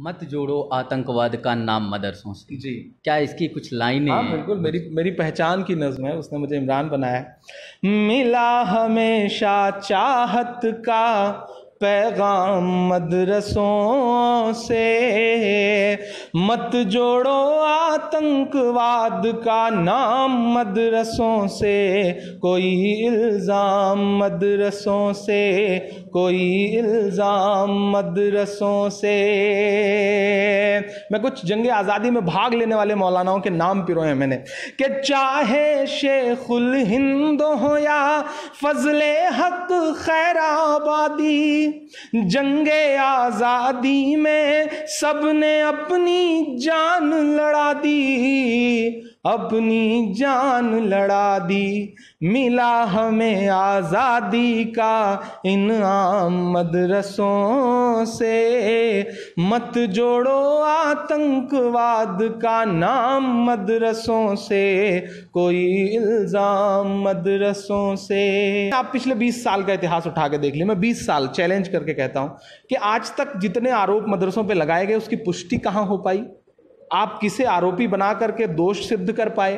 मत जोड़ो आतंकवाद का नाम मदरसों से जी क्या इसकी कुछ लाइनें हाँ बिल्कुल मेरी मेरी पहचान की नज्म है उसने मुझे इमरान बनाया मिला हमेशा चाहत का पैगाम मदरसों से मत जोड़ो आतंकवाद का नाम मदरसों से कोई इल्ज़ाम मदरसों से कोई इल्ज़ाम मदरसों से मैं कुछ जंग आज़ादी में भाग लेने वाले मौलानाओं के नाम पिरोए हैं मैंने कि चाहे शेखुल हिंद हो या फजल हक खैराबादी जंग आज़ादी में सब ने अपनी जान लड़ा दी अपनी जान लड़ा दी मिला हमें आज़ादी का इनाम मदरसों से मत जोड़ो आतंकवाद का नाम मदरसों से कोई इल्ज़ाम मदरसों से आप पिछले 20 साल का इतिहास उठा के देख लिया मैं 20 साल चैलेंज करके कहता हूँ कि आज तक जितने आरोप मदरसों पे लगाए गए उसकी पुष्टि कहाँ हो पाई आप किसे आरोपी बना करके दोष सिद्ध कर पाए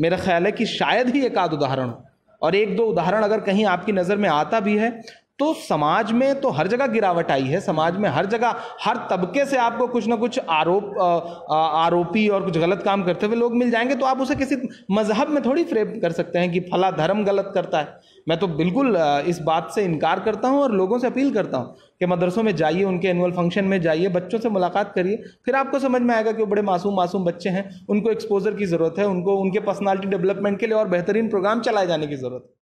मेरा ख्याल है कि शायद ही एक आध उदाहरण और एक दो उदाहरण अगर कहीं आपकी नज़र में आता भी है तो समाज में तो हर जगह गिरावट आई है समाज में हर जगह हर तबके से आपको कुछ ना कुछ आरोप आरोपी और कुछ गलत काम करते हुए लोग मिल जाएंगे तो आप उसे किसी मजहब में थोड़ी फ्रेम कर सकते हैं कि फला धर्म गलत करता है मैं तो बिल्कुल इस बात से इनकार करता हूँ और लोगों से अपील करता हूँ कि मदरसों में जाइए उनके एनुअल फंक्शन में जाइए बच्चों से मुलाकात करिए फिर आपको समझ में आएगा कि वो बड़े मासूम मासूम बच्चे हैं उनको एक्सपोजर की ज़रूरत है उनको उनके पर्सनालिटी डेवलपमेंट के लिए और बेहतरीन प्रोग्राम चलाए जाने की ज़रूरत है